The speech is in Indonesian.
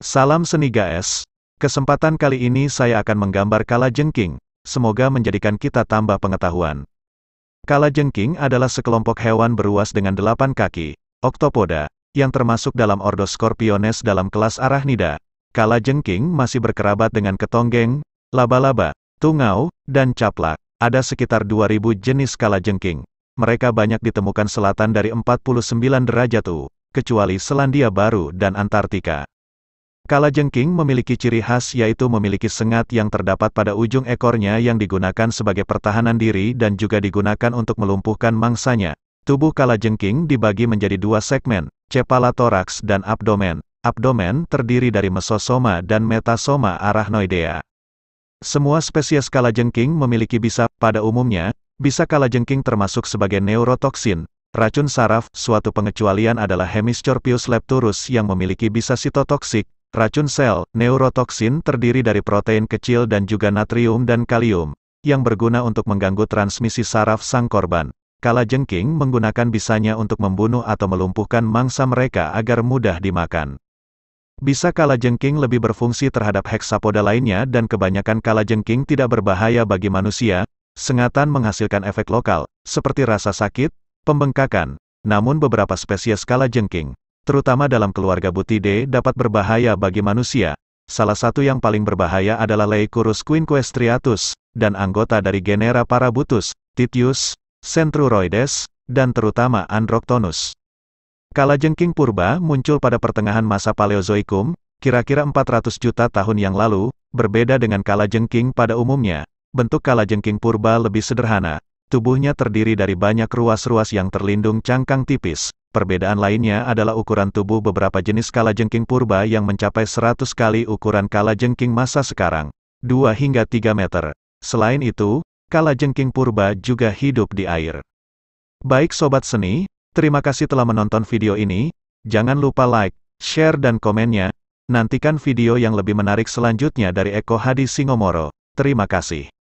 Salam seni guys. Kesempatan kali ini saya akan menggambar kala jengking. Semoga menjadikan kita tambah pengetahuan. Kala jengking adalah sekelompok hewan beruas dengan delapan kaki, oktopoda, yang termasuk dalam ordo Scorpiones dalam kelas Arachnida. Kala jengking masih berkerabat dengan ketonggeng, laba-laba, tungau, dan caplak. Ada sekitar 2000 jenis kala jengking. Mereka banyak ditemukan selatan dari 49 derajat U, kecuali Selandia Baru dan Antartika. Kalajengking memiliki ciri khas yaitu memiliki sengat yang terdapat pada ujung ekornya yang digunakan sebagai pertahanan diri dan juga digunakan untuk melumpuhkan mangsanya. Tubuh kalajengking dibagi menjadi dua segmen, cepala toraks dan abdomen. Abdomen terdiri dari mesosoma dan metasoma arachnoidea. Semua spesies kalajengking memiliki bisa, pada umumnya, bisa kalajengking termasuk sebagai neurotoksin, racun saraf, suatu pengecualian adalah Hemiscorpius lepturus yang memiliki bisa sitotoksik, Racun sel, neurotoksin terdiri dari protein kecil dan juga natrium dan kalium, yang berguna untuk mengganggu transmisi saraf sang korban. Kala jengking menggunakan bisanya untuk membunuh atau melumpuhkan mangsa mereka agar mudah dimakan. Bisa kala jengking lebih berfungsi terhadap heksapoda lainnya dan kebanyakan kala jengking tidak berbahaya bagi manusia, sengatan menghasilkan efek lokal, seperti rasa sakit, pembengkakan, namun beberapa spesies kala jengking, terutama dalam keluarga Butide dapat berbahaya bagi manusia. Salah satu yang paling berbahaya adalah Leicurus quinquestriatus, dan anggota dari genera Parabutus, Titius, Centruroides, dan terutama Androctonus. Kalajengking purba muncul pada pertengahan masa Paleozoikum, kira-kira 400 juta tahun yang lalu, berbeda dengan kalajengking pada umumnya. Bentuk kalajengking purba lebih sederhana, tubuhnya terdiri dari banyak ruas-ruas yang terlindung cangkang tipis, Perbedaan lainnya adalah ukuran tubuh beberapa jenis kala jengking purba yang mencapai 100 kali ukuran kala jengking masa sekarang, 2 hingga 3 meter. Selain itu, kala jengking purba juga hidup di air. Baik sobat seni, terima kasih telah menonton video ini. Jangan lupa like, share dan komennya. Nantikan video yang lebih menarik selanjutnya dari Eko Hadi Singomoro. Terima kasih.